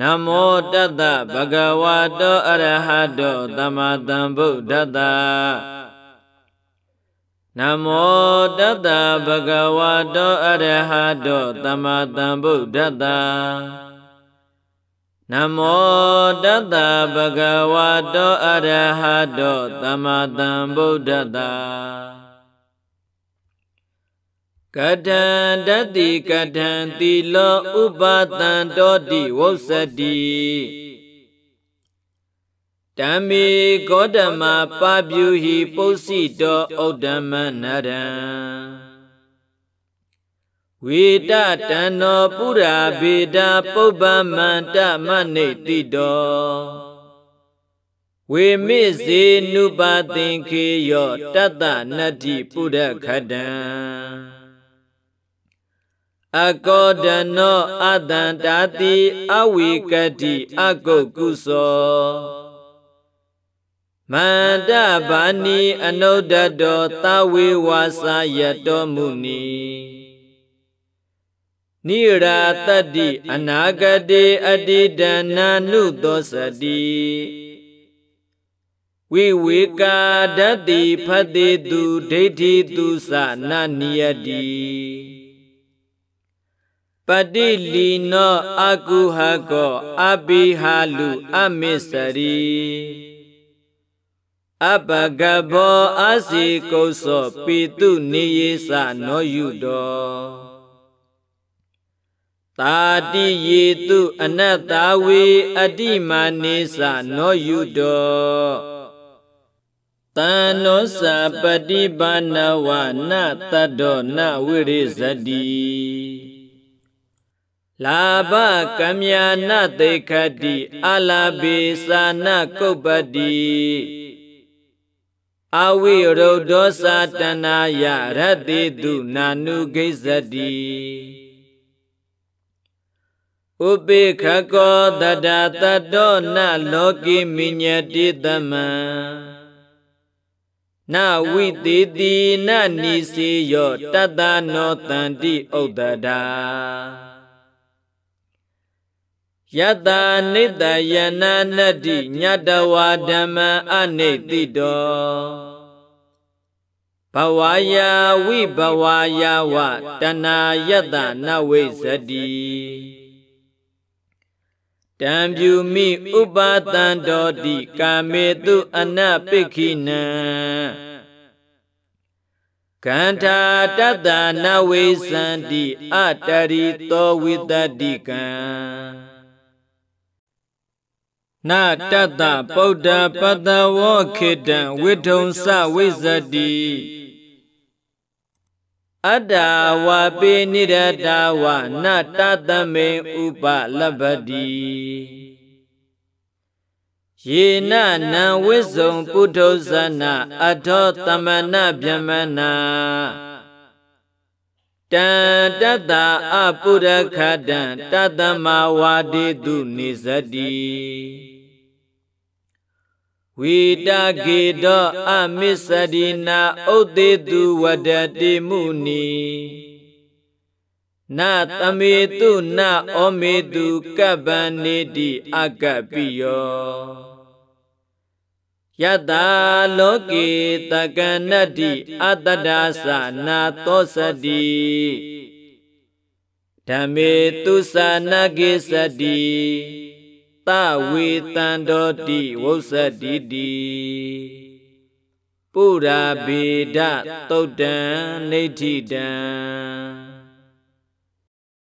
နမောတတဗဂဝတောအရဟတောသမ္မာသမ္ဗုဒ္ဓတနမောတတဗဂဝတောအရဟတောသမ္မာသမ္ဗုဒ္ဓတနမောတတဗဂဝတောအရဟတောသမ္မာသမ္ဗုဒ္ဓတကထံတတိကထံသီလောဥပါတံတောတိဝုစတိဓမ္မေဂေါတမပါပြူဟိပု္စိတောဥဒ္ဓမနရံဝေတတံနောပုရာဗေဒပုပ္ပမန္တမနိတိတောဝေမိစေနုပါသင်ခေယောတတ္တနတ္တိပုရခတံအကောဒနောအတန္တာတိအဝိကတိအကုတ်ကုသောမန္တဘာနိအနုဒ္ဒတောသဝေဝါစာယတောမုနိနိရာတတ္တိအနာဂတေအတိဒနာနုသောစတိဝိဝေကာဒတ္တိဖတေသူဒိဋ္ဌိသူသနနိယတိပတိလီနောအကုဟကောအပိဟာလူအမစ္ဆရီအပကဘောအစီကုသောပိတုနိယေသနောယုတောတာတိယေတုအနတ္တဝေအတိမာနိသနောယုတောတန်နောသပတိပါဏဝနတတ္တောနဝိရိဇတိလာဘကမြာနတေခတိအလာဘေသာနကုပ္ပတိအဝိရုဒ္ဓောသာတနာယရတိတုနာနုဂိဇတိဥပေခကောတတတတောနလောကိမိညတိတမံနဝိတေတိနနိစီယောတတနောတန္တိဥဒ္ဒတာယတနိတယနာနတ္တိညတဝါဓမ္မအနိတိတောဘဝယာဝိဘဝယာဝတဏယတနဝိဇတိတံပြူမိဥပါတံတော်တိကာမေတုအနပိခိနံကန္တာတတနာဝေသန္တိအတရိသောဝိတ္တိကံနတတ္တဗုဒ္ဓပတ္တဝောခေတံဝိထုံစဝိဇတိအတ္တဝါပိနိရတဝနတတမေဥပလပတိယေနနံဝိဇုံပုထုဇနအထောတမနဗျမနာတံတတ္တအပုရခတံတတ္တမဝါဒေတုနိဇတိဝိတကေတောအမစ္စရိနာဥဒေတုဝဒတိမုနီနသမေတုနဩမေတုကပ္ပနေတိအကပိယောယတလောကေတကနတ္တိအတ္တဒါသနာသောစတိဓမ္မေတုသနာကိစတိတဝေတံတော်တိဝုစတိတိပုရာဘေဒတုတ်တံနေဋ္ဌိတံ